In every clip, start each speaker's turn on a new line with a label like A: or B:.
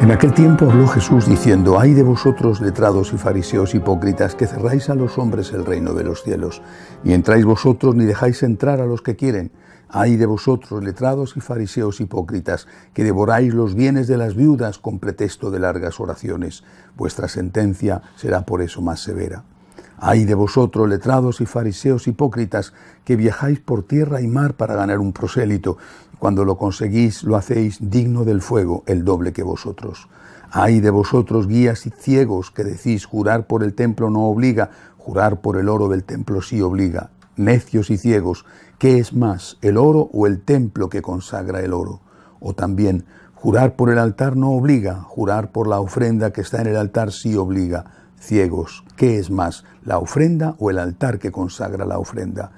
A: En aquel tiempo habló Jesús diciendo, Ay de vosotros, letrados y fariseos hipócritas, que cerráis a los hombres el reino de los cielos, y entráis vosotros ni dejáis entrar a los que quieren. Ay de vosotros, letrados y fariseos hipócritas, que devoráis los bienes de las viudas con pretexto de largas oraciones. Vuestra sentencia será por eso más severa. Ay de vosotros, letrados y fariseos hipócritas, que viajáis por tierra y mar para ganar un prosélito, cuando lo conseguís lo hacéis digno del fuego, el doble que vosotros. Ay de vosotros, guías y ciegos, que decís jurar por el templo no obliga, jurar por el oro del templo sí obliga. Necios y ciegos, ¿qué es más, el oro o el templo que consagra el oro? O también, jurar por el altar no obliga, jurar por la ofrenda que está en el altar sí obliga ciegos. ¿Qué es más, la ofrenda o el altar que consagra la ofrenda?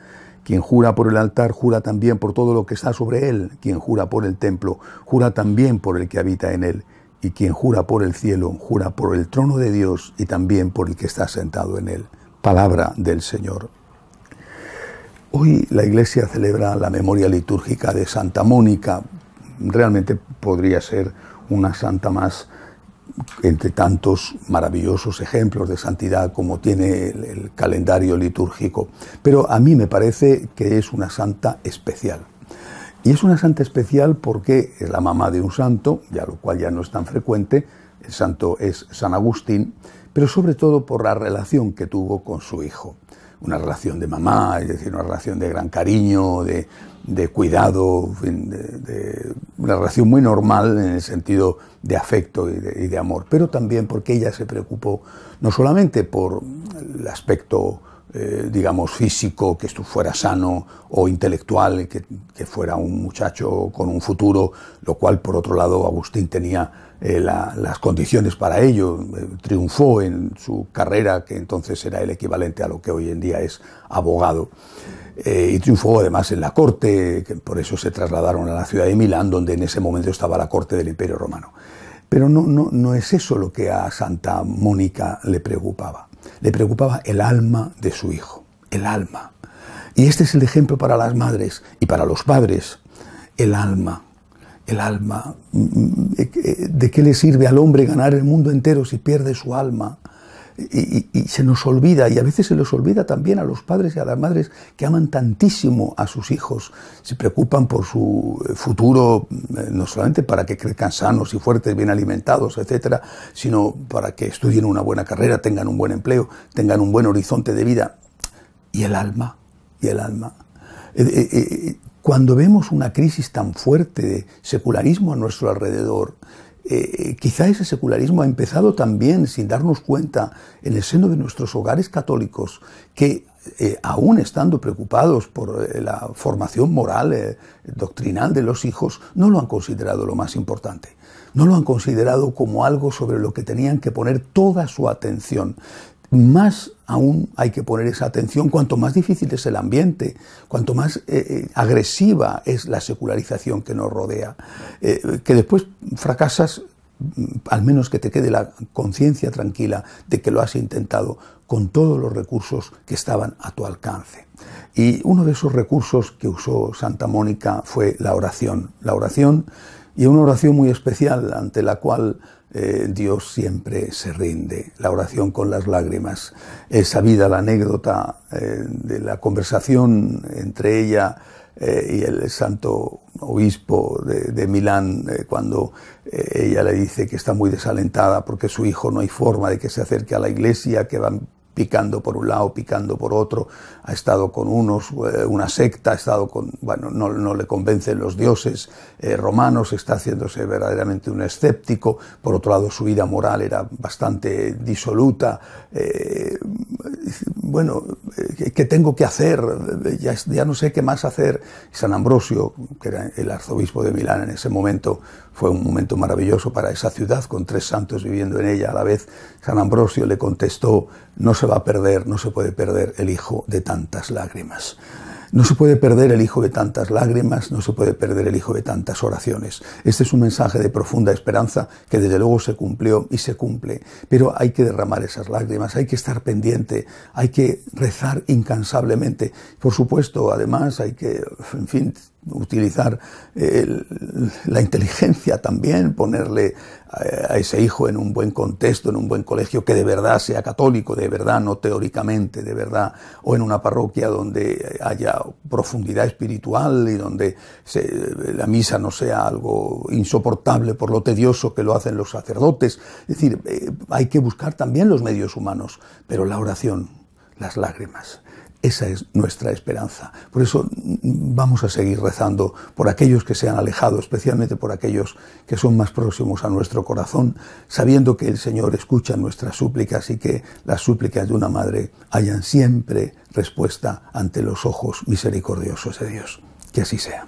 A: Quien jura por el altar jura también por todo lo que está sobre él. Quien jura por el templo jura también por el que habita en él. Y quien jura por el cielo jura por el trono de Dios y también por el que está sentado en él. Palabra del Señor. Hoy la Iglesia celebra la memoria litúrgica de Santa Mónica. Realmente podría ser una santa más entre tantos maravillosos ejemplos de santidad como tiene el, calendario litúrgico. Pero a mí me parece que es una santa especial. Y es una santa especial porque es la mamá de un santo, ya lo cual ya no es tan frecuente, el santo es San Agustín, pero sobre todo por la relación que tuvo con su hijo una relación de mamá, es decir, una relación de gran cariño, de, de cuidado, de, una relación muy normal en el sentido de afecto y de, amor, pero también porque ella se preocupó no solamente por el aspecto eh, digamos, físico, que esto fuera sano, o intelectual, que, que, fuera un muchacho con un futuro, lo cual, por otro lado, Agustín tenía eh, las condiciones para ello, eh, triunfó en su carrera, que entonces era el equivalente a lo que hoy en día es abogado, y triunfó además en la corte, que por eso se trasladaron a la ciudad de Milán, donde en ese momento estaba la corte del Imperio Romano. Pero no, no, no es eso lo que a Santa Mónica le preocupaba le preocupaba el alma de su hijo, el alma. Y este es el ejemplo para las madres y para los padres, el alma. El alma. Mm, mm, eh, eh, ¿De qué le sirve al hombre ganar el mundo entero si pierde su alma? y, se nos olvida, y a veces se les olvida también a los padres y a las madres que aman tantísimo a sus hijos, se preocupan por su eh, futuro, eh, no solamente para que crezcan sanos y fuertes, bien alimentados, etcétera, sino para que estudien una buena carrera, tengan un buen empleo, tengan un buen horizonte de vida. Y el alma, y el alma. Eh, cuando vemos una crisis tan fuerte de secularismo a nuestro alrededor, eh, eh, quizá ese secularismo ha empezado también, sin darnos cuenta, en el seno de nuestros hogares católicos, que eh, aún estando preocupados por la formación moral, doctrinal de los hijos, no lo han considerado lo más importante. No lo han considerado como algo sobre lo que tenían que poner toda su atención más aún hay que poner esa atención, cuanto más difícil es el ambiente, cuanto más eh, eh, agresiva es la secularización que nos rodea, eh, que después fracasas, mm, al menos que te quede la conciencia tranquila de que lo has intentado con todos los recursos que estaban a tu alcance. Y uno de esos recursos que usó Santa Mónica fue la oración. La oración y una oración muy especial ante la cual eh, Dios siempre se rinde, la oración con las lágrimas. Es sabida la anécdota eh, de la conversación entre ella eh, y el santo obispo de, Milán cuando ella le dice que está muy desalentada porque su hijo no hay forma de que se acerque a la iglesia, que van picando por un lado, picando por otro, ha estado con unos, eh, una secta, ha estado con, bueno, no, le convencen los dioses eh, romanos, está haciéndose verdaderamente un escéptico, por otro lado su vida moral era bastante disoluta, eh, bueno, eh, ¿qué tengo que hacer? Ya, no sé qué más hacer. San Ambrosio, que era el arzobispo de Milán en ese momento, fue un momento maravilloso para esa ciudad, con tres santos viviendo en ella a la vez. San Ambrosio le contestó, no se va a perder, no se puede perder el hijo de tantas lágrimas. No se puede perder el hijo de tantas lágrimas, no se puede perder el hijo de tantas oraciones. Este es un mensaje de profunda esperanza que desde luego se cumplió y se cumple, pero hay que derramar esas lágrimas, hay que estar pendiente, hay que rezar incansablemente. Por supuesto, además hay que, en fin, utilizar eh, la inteligencia también, ponerle a, ese hijo en un buen contexto, en un buen colegio que de verdad sea católico, de verdad, no teóricamente, de verdad, o en una parroquia donde haya profundidad espiritual y donde la misa no sea algo insoportable por lo tedioso que lo hacen los sacerdotes. Es decir, eh, hay que buscar también los medios humanos, pero la oración, las lágrimas esa es nuestra esperanza. Por eso mm, vamos a seguir rezando por aquellos que se han alejado, especialmente por aquellos que son más próximos a nuestro corazón, sabiendo que el Señor escucha nuestras súplicas y que las súplicas de una madre hayan siempre respuesta ante los ojos misericordiosos de Dios. Que así sea.